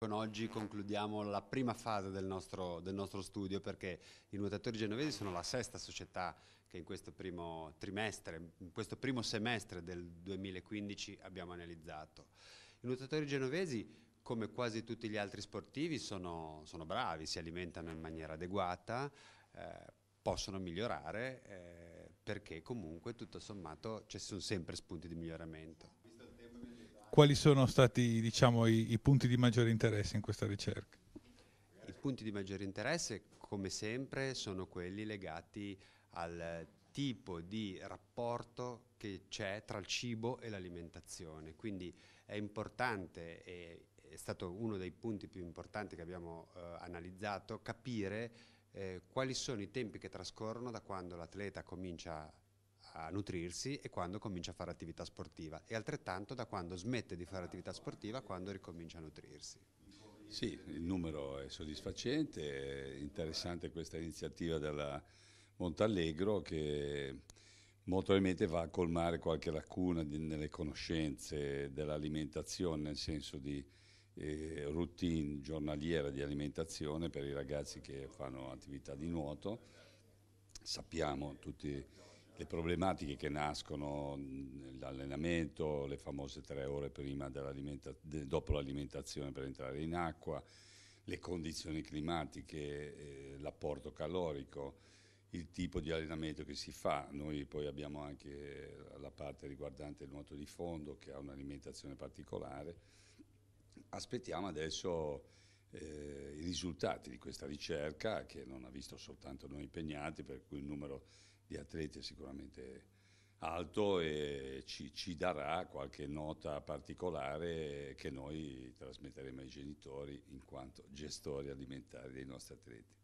Con oggi concludiamo la prima fase del nostro, del nostro, studio perché i nuotatori genovesi sono la sesta società che in questo primo trimestre, in questo primo semestre del 2015 abbiamo analizzato. I nuotatori genovesi come quasi tutti gli altri sportivi sono, sono bravi, si alimentano in maniera adeguata, eh, possono migliorare eh, perché comunque tutto sommato ci sono sempre spunti di miglioramento quali sono stati diciamo, i, i, punti di maggiore interesse in questa ricerca? I punti di maggiore interesse, come sempre, sono quelli legati al tipo di rapporto che c'è tra il cibo e l'alimentazione. Quindi è importante, e è stato uno dei punti più importanti che abbiamo eh, analizzato, capire eh, quali sono i tempi che trascorrono da quando l'atleta comincia a nutrirsi e quando comincia a fare attività sportiva e altrettanto da quando smette di fare attività sportiva quando ricomincia a nutrirsi. Sì, il numero è soddisfacente, è interessante questa iniziativa della Montallegro che molto probabilmente va a colmare qualche lacuna di, nelle conoscenze dell'alimentazione, nel senso di eh, routine giornaliera di alimentazione per i ragazzi che fanno attività di nuoto. Sappiamo tutti le problematiche che nascono, l'allenamento, le famose tre ore dopo l'alimentazione per entrare in acqua, le condizioni climatiche, eh, l'apporto calorico, il tipo di allenamento che si fa. Noi poi abbiamo anche la parte riguardante il nuoto di fondo che ha un'alimentazione particolare. Aspettiamo adesso eh, i risultati di questa ricerca che non ha visto soltanto noi impegnati, per cui il numero di atleti sicuramente alto e ci, ci, darà qualche nota particolare che noi trasmetteremo ai genitori in quanto gestori alimentari dei nostri atleti.